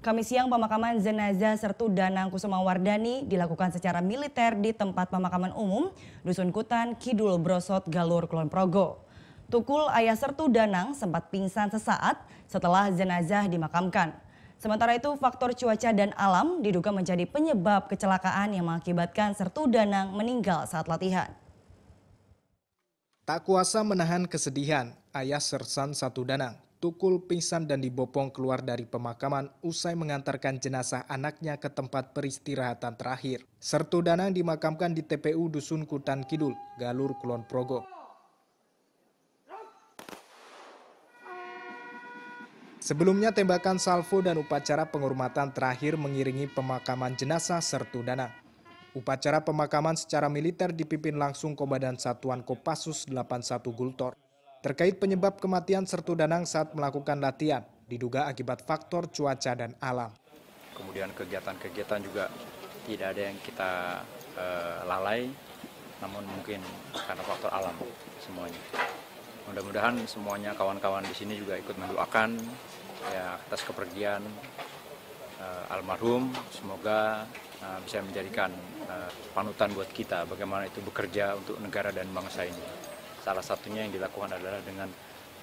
Kami siang pemakaman jenazah Sertu Danang Wardani dilakukan secara militer di tempat pemakaman umum Dusun Kutan, Kidul Brosot, Galur, Kulon Progo. Tukul ayah Sertu Danang sempat pingsan sesaat setelah jenazah dimakamkan. Sementara itu faktor cuaca dan alam diduga menjadi penyebab kecelakaan yang mengakibatkan Sertu Danang meninggal saat latihan. Tak kuasa menahan kesedihan, ayah Sersan Satu Danang Tukul pingsan dan dibopong keluar dari pemakaman usai mengantarkan jenazah anaknya ke tempat peristirahatan terakhir. Sertu Danang dimakamkan di TPU Dusun Kutan Kidul, Galur Kulon Progo. Sebelumnya tembakan salvo dan upacara penghormatan terakhir mengiringi pemakaman jenazah Sertu Danang. Upacara pemakaman secara militer dipimpin langsung Komandan Satuan Kopassus 81 Gultor terkait penyebab kematian Sertu Danang saat melakukan latihan, diduga akibat faktor cuaca dan alam. Kemudian kegiatan-kegiatan juga tidak ada yang kita e, lalai, namun mungkin karena faktor alam semuanya. Mudah-mudahan semuanya kawan-kawan di sini juga ikut mendoakan ya atas kepergian e, almarhum. Semoga e, bisa menjadikan e, panutan buat kita bagaimana itu bekerja untuk negara dan bangsa ini. Salah satunya yang dilakukan adalah dengan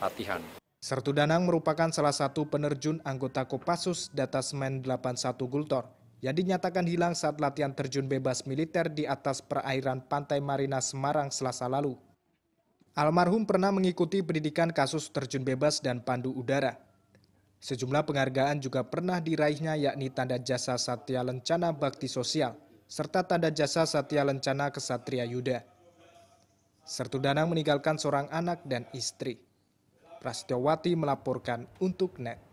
latihan. Sertu Danang merupakan salah satu penerjun anggota Kopassus Datasmen 81 Gultor yang dinyatakan hilang saat latihan terjun bebas militer di atas perairan Pantai Marina Semarang selasa lalu. Almarhum pernah mengikuti pendidikan kasus terjun bebas dan pandu udara. Sejumlah penghargaan juga pernah diraihnya yakni tanda jasa Satya Lencana Bakti Sosial serta tanda jasa Satya Lencana Kesatria Yuda. Sertu Danang meninggalkan seorang anak dan istri. Prasetyowati melaporkan untuk NET.